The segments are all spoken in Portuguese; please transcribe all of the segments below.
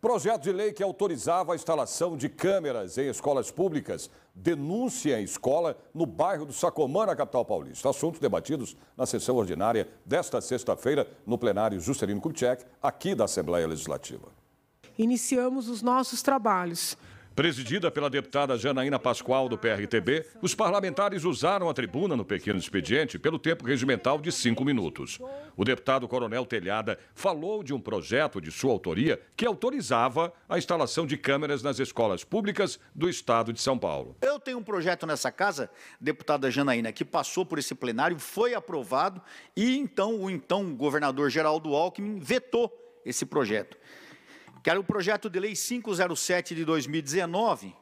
Projeto de lei que autorizava a instalação de câmeras em escolas públicas denuncia a escola no bairro do Sacomã, na capital paulista. Assuntos debatidos na sessão ordinária desta sexta-feira no plenário Juscelino Kubitschek, aqui da Assembleia Legislativa. Iniciamos os nossos trabalhos Presidida pela deputada Janaína Pascoal, do PRTB, os parlamentares usaram a tribuna no pequeno expediente pelo tempo regimental de cinco minutos. O deputado Coronel Telhada falou de um projeto de sua autoria que autorizava a instalação de câmeras nas escolas públicas do estado de São Paulo. Eu tenho um projeto nessa casa, deputada Janaína, que passou por esse plenário, foi aprovado e então o então governador Geraldo Alckmin vetou esse projeto que era o projeto de lei 507 de 2019,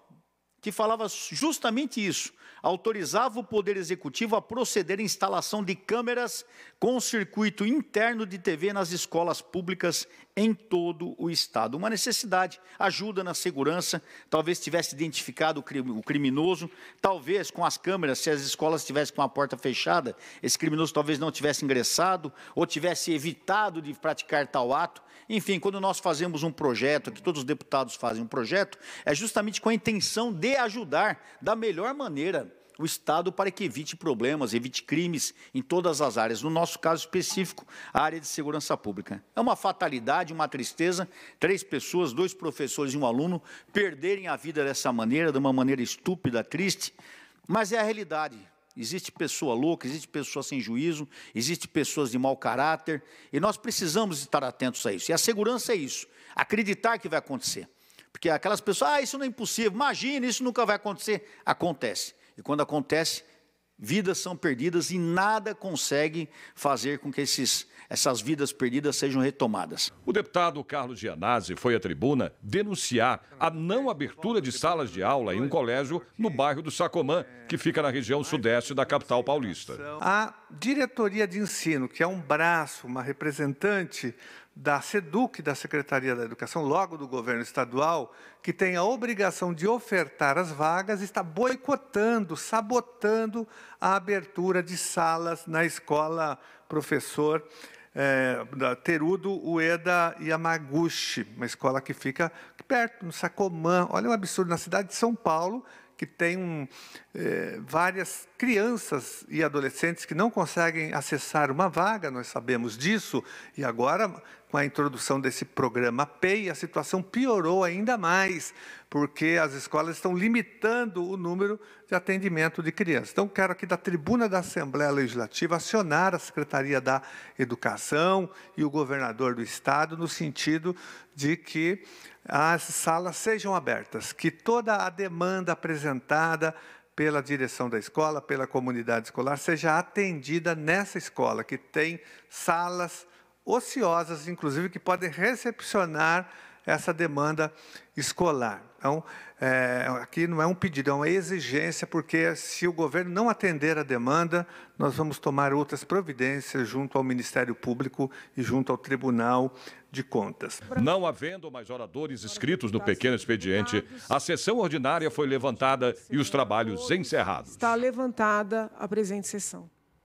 que falava justamente isso, autorizava o Poder Executivo a proceder à instalação de câmeras com circuito interno de TV nas escolas públicas em todo o Estado. Uma necessidade, ajuda na segurança, talvez tivesse identificado o criminoso, talvez com as câmeras, se as escolas tivessem com a porta fechada, esse criminoso talvez não tivesse ingressado ou tivesse evitado de praticar tal ato. Enfim, quando nós fazemos um projeto, que todos os deputados fazem um projeto, é justamente com a intenção de é ajudar da melhor maneira o Estado para que evite problemas, evite crimes em todas as áreas. No nosso caso específico, a área de segurança pública. É uma fatalidade, uma tristeza, três pessoas, dois professores e um aluno, perderem a vida dessa maneira, de uma maneira estúpida, triste, mas é a realidade. Existe pessoa louca, existe pessoa sem juízo, existe pessoas de mau caráter, e nós precisamos estar atentos a isso. E a segurança é isso, acreditar que vai acontecer. Porque aquelas pessoas, ah, isso não é impossível, imagina, isso nunca vai acontecer. Acontece. E quando acontece, vidas são perdidas e nada consegue fazer com que esses, essas vidas perdidas sejam retomadas. O deputado Carlos Gianazzi foi à tribuna denunciar a não abertura de salas de aula em um colégio no bairro do Sacomã, que fica na região sudeste da capital paulista. A diretoria de ensino, que é um braço, uma representante da SEDUC, da Secretaria da Educação, logo do governo estadual, que tem a obrigação de ofertar as vagas, está boicotando, sabotando a abertura de salas na escola professor é, da Terudo, Ueda e Amaguchi, uma escola que fica perto, no Sacomã. Olha o um absurdo, na cidade de São Paulo, que tem um, eh, várias crianças e adolescentes que não conseguem acessar uma vaga, nós sabemos disso, e agora com a introdução desse programa PEI, a situação piorou ainda mais, porque as escolas estão limitando o número de atendimento de crianças. Então, quero aqui da tribuna da Assembleia Legislativa acionar a Secretaria da Educação e o governador do Estado no sentido de que as salas sejam abertas, que toda a demanda apresentada pela direção da escola, pela comunidade escolar, seja atendida nessa escola, que tem salas ociosas, inclusive, que podem recepcionar essa demanda escolar. Então, é, aqui não é um pedido, é uma exigência, porque se o governo não atender a demanda, nós vamos tomar outras providências junto ao Ministério Público e junto ao Tribunal de Contas. Não havendo mais oradores inscritos no pequeno expediente, a sessão ordinária foi levantada e os trabalhos encerrados. Está levantada a presente sessão.